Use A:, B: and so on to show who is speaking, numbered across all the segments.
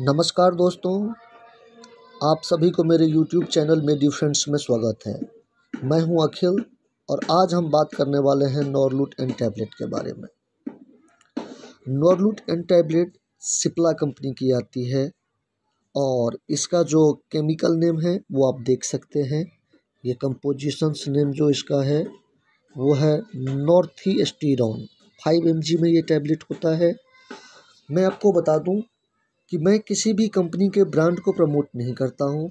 A: नमस्कार दोस्तों आप सभी को मेरे YouTube चैनल में डिफेंस में स्वागत है मैं हूं अखिल और आज हम बात करने वाले हैं नॉर्लूट एंड टैबलेट के बारे में Norlut N tablet Cipla company की आती है और इसका जो केमिकल नेम है वो आप देख सकते हैं ये कंपोजिशंस नेम जो इसका है वो है नॉर्थी एस्टीरॉन फाइव एम में ये टैबलेट होता है मैं आपको बता दूँ कि मैं किसी भी कंपनी के ब्रांड को प्रमोट नहीं करता हूँ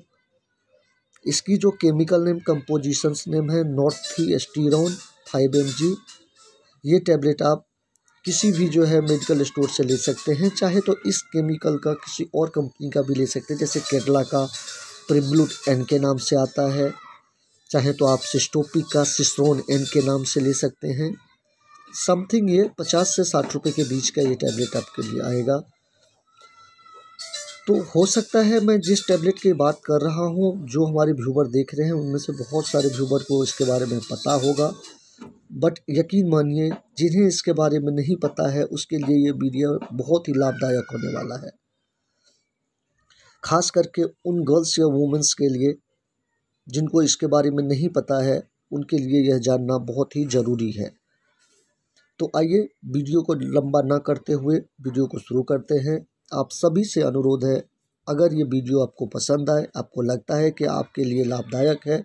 A: इसकी जो केमिकल नेम कंपोजिशंस नेम है norethisterone five m g ये टैबलेट आप किसी भी जो है मेडिकल स्टोर से ले सकते हैं चाहे तो इस केमिकल का किसी और कंपनी का भी ले सकते हैं जैसे केरला का प्रिब्लूट एन के नाम से आता है चाहे तो आप सिस्टोपिक का सिस्ट्रोन एन के नाम से ले सकते हैं समथिंग ये पचास से साठ रुपये के बीच का ये टैबलेट आपके लिए आएगा तो हो सकता है मैं जिस टैबलेट की बात कर रहा हूँ जो हमारे व्यूबर देख रहे हैं उनमें से बहुत सारे व्यूबर को इसके बारे में पता होगा बट यकीन मानिए जिन्हें इसके बारे में नहीं पता है उसके लिए ये वीडियो बहुत ही लाभदायक होने वाला है खास करके उन गर्ल्स या वुमेंस के लिए जिनको इसके बारे में नहीं पता है उनके लिए यह जानना बहुत ही ज़रूरी है तो आइए वीडियो को लंबा ना करते हुए वीडियो को शुरू करते हैं आप सभी से अनुरोध है अगर ये वीडियो आपको पसंद आए आपको लगता है कि आपके लिए लाभदायक है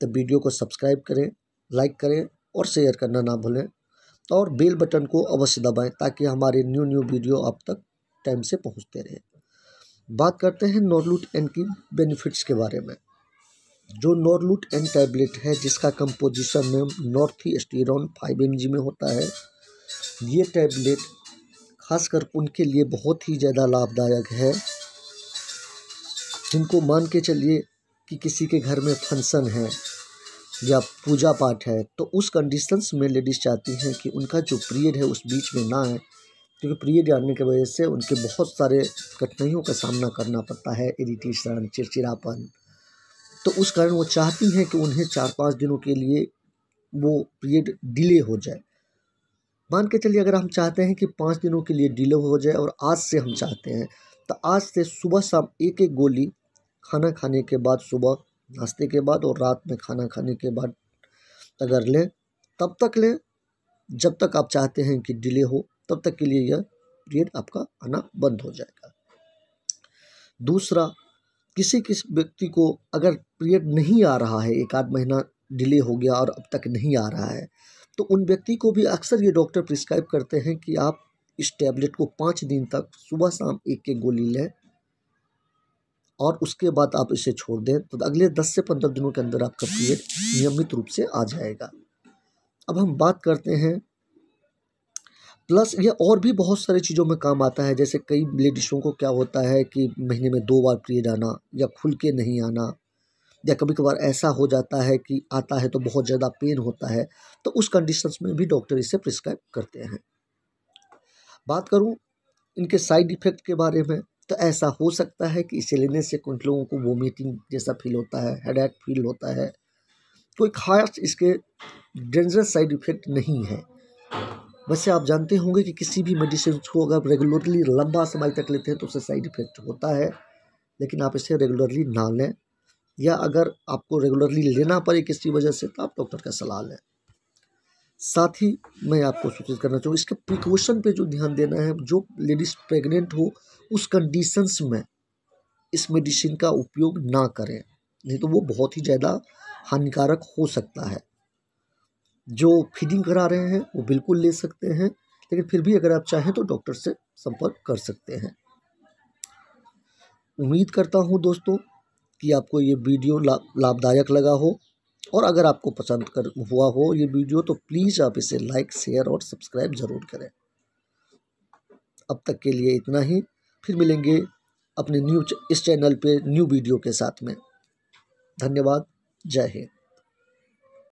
A: तो वीडियो को सब्सक्राइब करें लाइक करें और शेयर करना ना भूलें और बेल बटन को अवश्य दबाएं ताकि हमारे न्यू न्यू वीडियो आप तक टाइम से पहुंचते रहे बात करते हैं नॉर्लूट एन की बेनिफिट्स के बारे में जो नॉर्लूट एन टैबलेट है जिसका composition name norethisterone five m में होता है ये टैबलेट ख़ासकर उनके लिए बहुत ही ज़्यादा लाभदायक है जिनको मान के चलिए कि किसी के घर में फंक्शन है या पूजा पाठ है तो उस कंडीशंस में लेडीज़ चाहती हैं कि उनका जो पीरियड है उस बीच में ना आए क्योंकि पीरियड आने की वजह से उनके बहुत सारे कठिनाइयों का सामना करना पड़ता है इरीटेशन चिड़चिड़ापन तो उस कारण वो चाहती हैं कि उन्हें चार पाँच दिनों के लिए वो पीरियड डिले हो जाए मान के चलिए अगर हम चाहते हैं कि पाँच दिनों के लिए डिले हो जाए और आज से हम चाहते हैं तो आज से सुबह शाम एक एक गोली खाना खाने के बाद सुबह नाश्ते के बाद और रात में खाना खाने के बाद अगर लें तब तक लें जब तक आप चाहते हैं कि डिले हो तब तक के लिए यह पीरियड आपका आना बंद हो जाएगा दूसरा किसी किस व्यक्ति को अगर पीरियड नहीं आ रहा है एक आध महीना डिले हो गया और अब तक नहीं आ रहा है तो उन व्यक्ति को भी अक्सर ये डॉक्टर प्रिस्क्राइब करते हैं कि आप इस टैबलेट को पाँच दिन तक सुबह शाम एक एक गोली लें और उसके बाद आप इसे छोड़ दें तो अगले दस से पंद्रह दिनों के अंदर आपका पीरियड नियमित रूप से आ जाएगा अब हम बात करते हैं प्लस ये और भी बहुत सारी चीज़ों में काम आता है जैसे कई लेडीज़ों को क्या होता है कि महीने में दो बार पीरियड आना या खुल के नहीं आना या कभी कभार ऐसा हो जाता है कि आता है तो बहुत ज़्यादा पेन होता है तो उस कंडीशंस में भी डॉक्टर इसे प्रिस्क्राइब करते हैं बात करूँ इनके साइड इफ़ेक्ट के बारे में तो ऐसा हो सकता है कि इसे लेने से कुछ लोगों को वोमिटिंग जैसा फील होता है हेडेक फील होता है कोई खास इसके डेंजरस साइड इफ़ेक्ट नहीं है वैसे आप जानते होंगे कि किसी भी मेडिसिन को अगर रेगुलरली लंबा समय तक लेते हैं तो उससे साइड इफ़ेक्ट होता है लेकिन आप इसे रेगुलरली ना लें या अगर आपको रेगुलरली लेना पड़े किसी वजह से तो आप डॉक्टर का सलाह लें साथ ही मैं आपको सूचित करना चाहूँगा इसके प्रिकॉशन पे जो ध्यान देना है जो लेडीज़ प्रेग्नेंट हो उस कंडीशंस में इस मेडिसिन का उपयोग ना करें नहीं तो वो बहुत ही ज़्यादा हानिकारक हो सकता है जो फीडिंग करा रहे हैं वो बिल्कुल ले सकते हैं लेकिन फिर भी अगर आप चाहें तो डॉक्टर से संपर्क कर सकते हैं उम्मीद करता हूँ दोस्तों कि आपको ये वीडियो ला, लाभदायक लगा हो और अगर आपको पसंद कर हुआ हो ये वीडियो तो प्लीज़ आप इसे लाइक शेयर और सब्सक्राइब ज़रूर करें अब तक के लिए इतना ही फिर मिलेंगे अपने न्यू इस चैनल पे न्यू वीडियो के साथ में धन्यवाद जय हिंद